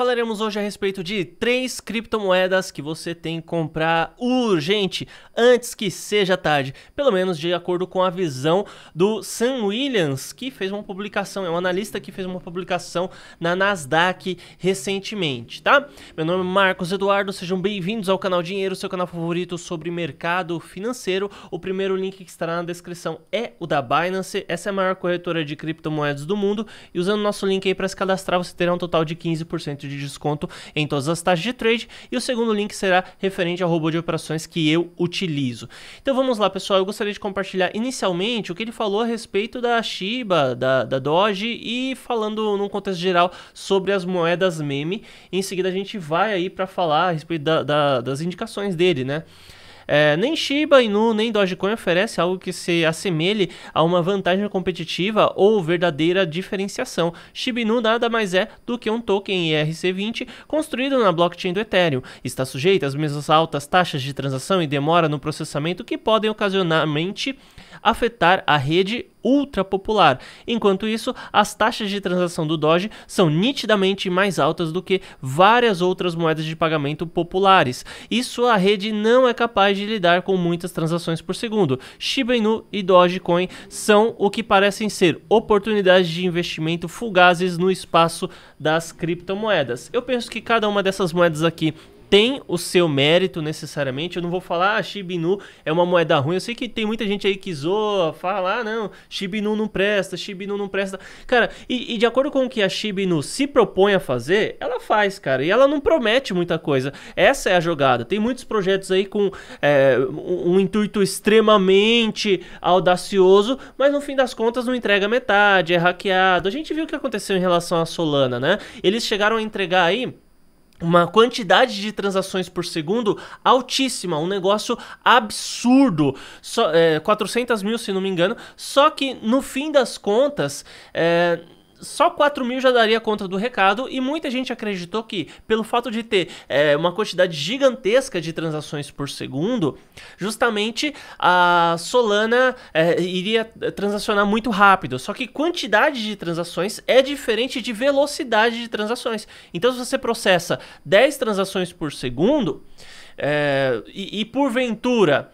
Falaremos hoje a respeito de três criptomoedas que você tem que comprar urgente antes que seja tarde, pelo menos de acordo com a visão do Sam Williams, que fez uma publicação, é um analista que fez uma publicação na Nasdaq recentemente, tá? Meu nome é Marcos Eduardo, sejam bem-vindos ao canal Dinheiro, seu canal favorito sobre mercado financeiro. O primeiro link que estará na descrição é o da Binance, essa é a maior corretora de criptomoedas do mundo, e usando nosso link aí para se cadastrar, você terá um total de 15% de desconto em todas as taxas de trade. E o segundo link será referente ao robô de operações que eu utilizo. Então vamos lá, pessoal. Eu gostaria de compartilhar inicialmente o que ele falou a respeito da Shiba, da, da Doge e falando num contexto geral sobre as moedas meme. Em seguida a gente vai aí para falar a respeito da, da, das indicações dele, né? É, nem Shiba Inu nem Dogecoin oferece algo que se assemelhe a uma vantagem competitiva ou verdadeira diferenciação. Shiba Inu nada mais é do que um token ERC20 construído na blockchain do Ethereum. Está sujeito às mesmas altas taxas de transação e demora no processamento que podem ocasionalmente afetar a rede ultra popular. Enquanto isso, as taxas de transação do Doge são nitidamente mais altas do que várias outras moedas de pagamento populares, e sua rede não é capaz de lidar com muitas transações por segundo. Shiba Inu e Dogecoin são o que parecem ser oportunidades de investimento fugazes no espaço das criptomoedas. Eu penso que cada uma dessas moedas aqui tem o seu mérito necessariamente. Eu não vou falar, ah, Shibinu é uma moeda ruim. Eu sei que tem muita gente aí que zoa, fala, ah, não, Shibinu não presta, Shibinu não presta. Cara, e, e, de acordo com o que a Shibinu se propõe a fazer, ela faz, cara. E ela não promete muita coisa. Essa é a jogada. Tem muitos projetos aí com é, um, um intuito extremamente audacioso, mas no fim das contas não entrega metade, é hackeado. A gente viu o que aconteceu em relação à Solana, né? Eles chegaram a entregar aí uma quantidade de transações por segundo altíssima, um negócio absurdo, só, é, 400 mil se não me engano. Só que no fim das contas, é, só 4 mil já daria conta do recado e muita gente acreditou que, pelo fato de ter é, uma quantidade gigantesca de transações por segundo, justamente a Solana é, iria é, transacionar muito rápido. Só que quantidade de transações é diferente de velocidade de transações. Então, se você processa 10 transações por segundo é, e, e porventura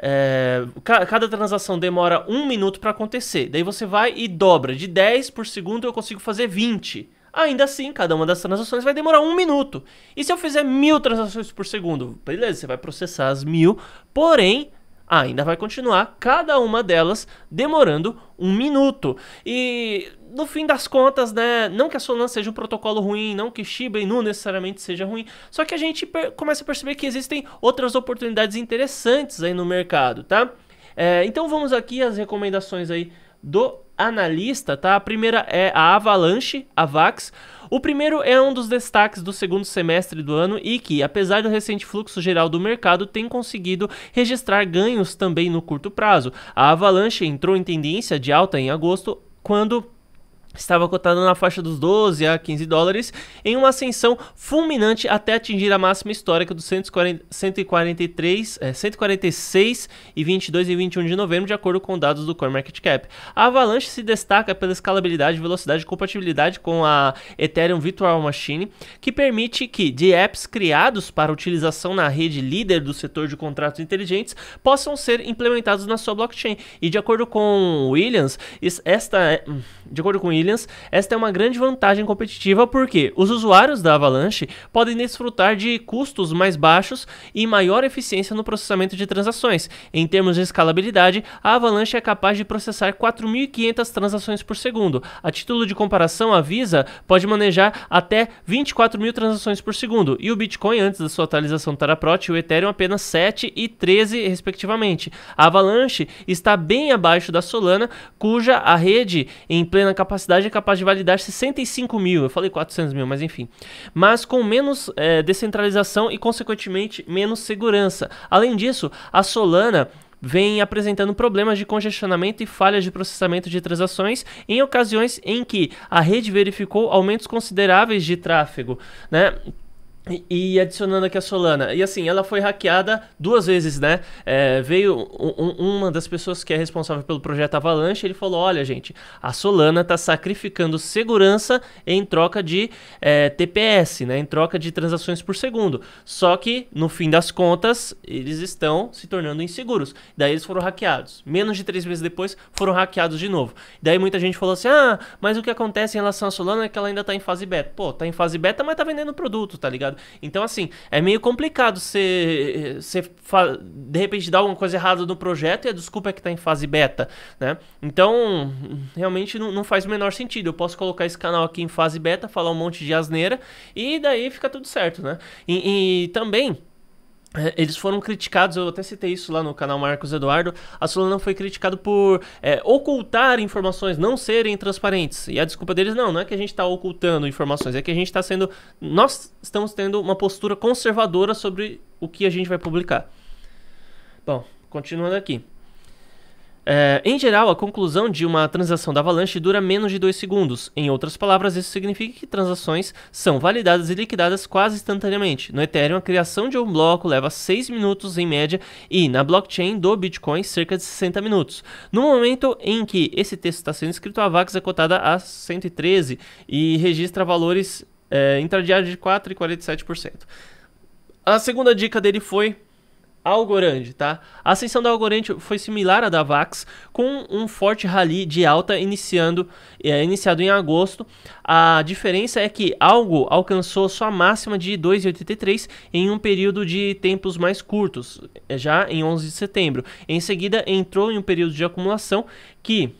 é, ca cada transação demora um minuto para acontecer. Daí você vai e dobra. De 10 por segundo eu consigo fazer 20. Ainda assim, cada uma das transações vai demorar um minuto. E se eu fizer mil transações por segundo? Beleza, você vai processar as mil, porém ainda vai continuar cada uma delas demorando um minuto. E no fim das contas, né, não que a Solana seja um protocolo ruim, não que Shiba Inu necessariamente seja ruim, só que a gente começa a perceber que existem outras oportunidades interessantes aí no mercado, tá? É, então vamos aqui às recomendações aí do analista, tá? A primeira é a Avalanche, a VAX. O primeiro é um dos destaques do segundo semestre do ano e que, apesar do recente fluxo geral do mercado, tem conseguido registrar ganhos também no curto prazo. A Avalanche entrou em tendência de alta em agosto, quando estava cotado na faixa dos 12 a 15 dólares, em uma ascensão fulminante até atingir a máxima histórica dos 140, 143, é, 146 e 22 e 21 de novembro, de acordo com dados do CoinMarketCap. A Avalanche se destaca pela escalabilidade, velocidade e compatibilidade com a Ethereum Virtual Machine, que permite que de apps criados para utilização na rede líder do setor de contratos inteligentes possam ser implementados na sua blockchain. E de acordo com Williams, esta hum, de acordo com Williams, Williams, esta é uma grande vantagem competitiva porque os usuários da Avalanche podem desfrutar de custos mais baixos e maior eficiência no processamento de transações. Em termos de escalabilidade, a Avalanche é capaz de processar 4.500 transações por segundo. A título de comparação, a Visa pode manejar até 24 mil transações por segundo e o Bitcoin, antes da sua atualização Taraprot, e o Ethereum apenas 7 e 13, respectivamente. A Avalanche está bem abaixo da Solana, cuja a rede em plena capacidade cidade é capaz de validar 65 mil. Eu falei 400 mil, mas enfim. Mas com menos é, descentralização e, consequentemente, menos segurança. Além disso, a Solana vem apresentando problemas de congestionamento e falhas de processamento de transações em ocasiões em que a rede verificou aumentos consideráveis de tráfego, né? E adicionando aqui a Solana. E assim, ela foi hackeada duas vezes, né? É, veio um, uma das pessoas que é responsável pelo projeto Avalanche, ele falou: olha, gente, a Solana tá sacrificando segurança em troca de é, TPS, né? Em troca de transações por segundo. Só que, no fim das contas, eles estão se tornando inseguros. Daí eles foram hackeados. Menos de três meses depois, foram hackeados de novo. Daí muita gente falou assim: ah, mas o que acontece em relação à Solana é que ela ainda tá em fase beta. Pô, tá em fase beta, mas tá vendendo produto, tá ligado? Então, assim, é meio complicado você, de repente dar alguma coisa errada no projeto e a desculpa é que está em fase beta, né? Então, realmente não, não, faz o menor sentido. Eu posso colocar esse canal aqui em fase beta, falar um monte de asneira e daí fica tudo certo, né? e, e também é, eles foram criticados, eu até citei isso lá no canal Marcos Eduardo. A Solana foi criticado por é, ocultar informações, não serem transparentes. E a desculpa deles não, não é que a gente está ocultando informações, é que a gente está sendo. Nós estamos tendo uma postura conservadora sobre o que a gente vai publicar. Bom, continuando aqui. É, em geral, a conclusão de uma transação da Avalanche dura menos de 2 segundos. Em outras palavras, isso significa que transações são validadas e liquidadas quase instantaneamente. No Ethereum, a criação de um bloco leva 6 minutos em média e na blockchain do Bitcoin, cerca de 60 minutos. No momento em que esse texto está sendo escrito, a VAX é cotada a 113 e registra valores é, intradiários de 4,47%. A segunda dica dele foi Algorand, tá? A ascensão da Algorand foi similar à da Vax, com um forte rally de alta iniciando, é, iniciado em agosto. A diferença é que Algo alcançou sua máxima de 2,83 em um período de tempos mais curtos, é, já em 11 de setembro. Em seguida, entrou em um período de acumulação que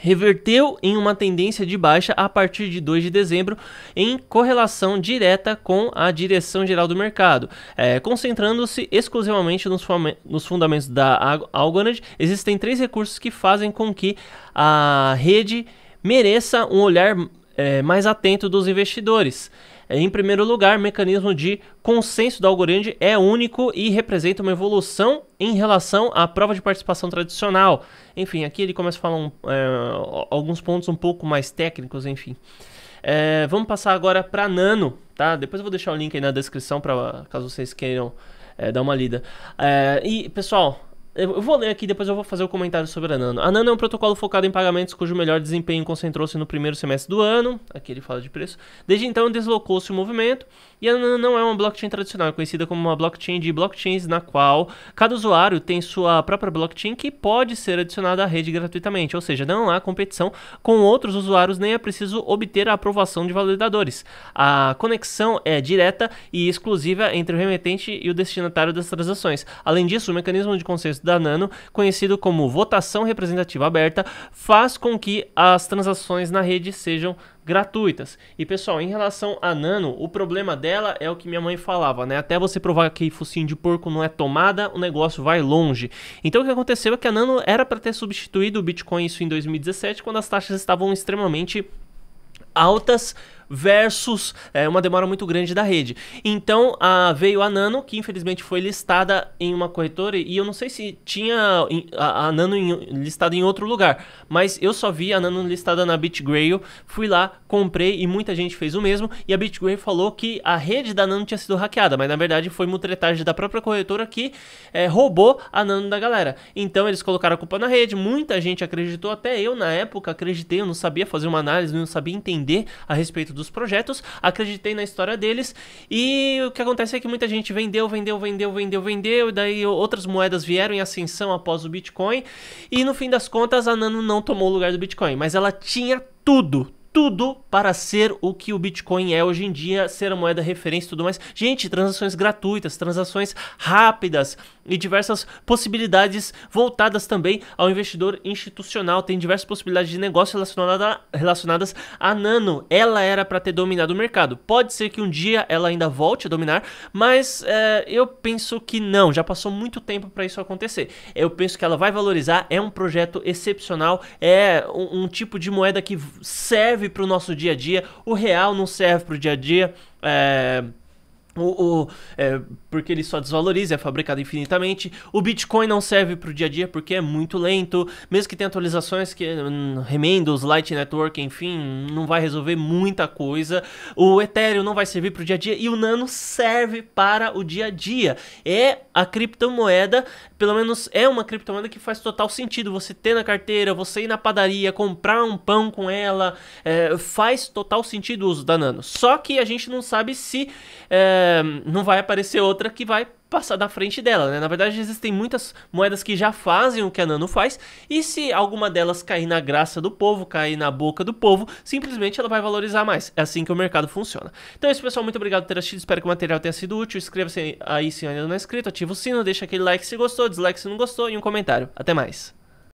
reverteu em uma tendência de baixa a partir de 2 de dezembro, em correlação direta com a direção geral do mercado, é, concentrando-se exclusivamente nos, nos, fundamentos da Algonad. Existem três recursos que fazem com que a rede mereça um olhar é, mais atento dos investidores. É, em primeiro lugar, o mecanismo de consenso do algoritmo é único e representa uma evolução em relação à prova de participação tradicional. Enfim, aqui ele começa a falar um, é, alguns pontos um pouco mais técnicos, enfim. É, vamos passar agora para Nano, tá? Depois eu vou deixar o link aí na descrição para caso vocês queiram é, dar uma lida. É, e pessoal, eu vou ler aqui, depois eu vou fazer o um comentário sobre a Nano. A Nano é um protocolo focado em pagamentos cujo melhor desempenho concentrou-se no primeiro semestre do ano. Aqui ele fala de preço. Desde então deslocou-se o movimento. E a Nano não é uma blockchain tradicional, é conhecida como uma blockchain de blockchains, na qual cada usuário tem sua própria blockchain que pode ser adicionada à rede gratuitamente. Ou seja, não há competição com outros usuários, nem é preciso obter a aprovação de validadores. A conexão é direta e exclusiva entre o remetente e o destinatário das transações. Além disso, o mecanismo de consenso da Nano, conhecido como votação representativa aberta, faz com que as transações na rede sejam gratuitas. E pessoal, em relação à Nano, o problema dela é o que minha mãe falava, né? Até você provar que focinho de porco não é tomada, o negócio vai longe. Então o que aconteceu é que a Nano era para ter substituído o Bitcoin isso em 2017, quando as taxas estavam extremamente altas versus é, uma demora muito grande da rede. Então a, veio a Nano, que infelizmente foi listada em uma corretora, e eu não sei se tinha a, a Nano em, listada em outro lugar, mas eu só vi a Nano listada na BitGrail, fui lá, comprei e muita gente fez o mesmo, e a BitGrail falou que a rede da Nano tinha sido hackeada, mas na verdade foi mutretagem da própria corretora que é, roubou a Nano da galera. Então eles colocaram a culpa na rede, muita gente acreditou, até eu na época acreditei, eu não sabia fazer uma análise, não sabia entender a respeito do dos projetos, acreditei na história deles e o que acontece é que muita gente vendeu, vendeu, vendeu, vendeu, vendeu, e daí outras moedas vieram em ascensão após o Bitcoin e no fim das contas a Nano não tomou o lugar do Bitcoin, mas ela tinha tudo, tudo para ser o que o Bitcoin é hoje em dia, ser a moeda referência e tudo mais. Gente, transações gratuitas, transações rápidas e diversas possibilidades voltadas também ao investidor institucional. Tem diversas possibilidades de negócio relacionada, relacionadas a Nano. Ela era para ter dominado o mercado. Pode ser que um dia ela ainda volte a dominar, mas é, eu penso que não. Já passou muito tempo para isso acontecer. Eu penso que ela vai valorizar. É um projeto excepcional. É um, um tipo de moeda que serve serve para o nosso dia a dia, o real não serve para o dia a dia. É, o, o é, porque ele só desvaloriza, é fabricado infinitamente. O Bitcoin não serve para o dia a dia porque é muito lento. Mesmo que tenha atualizações, que hum, remendos, Light Network, enfim, não vai resolver muita coisa. O Ethereum não vai servir para o dia a dia e o Nano serve para o dia a dia. É a criptomoeda, pelo menos é uma criptomoeda que faz total sentido. Você ter na carteira, você ir na padaria, comprar um pão com ela, é, faz total sentido o uso da Nano. Só que a gente não sabe se... É, Ehm, não vai aparecer outra que vai passar da frente dela, né? Na verdade, existem muitas moedas que já fazem o que a Nano faz, e se alguma delas cair na graça do povo, cair na boca do povo, simplesmente ela vai valorizar mais. É assim que o mercado funciona. Então é isso, pessoal. Muito obrigado por ter assistido. Espero que o material tenha sido útil. Inscreva-se aí se ainda não é inscrito, ativa o sino, deixa aquele like se gostou, dislike se não gostou e um comentário. Até mais.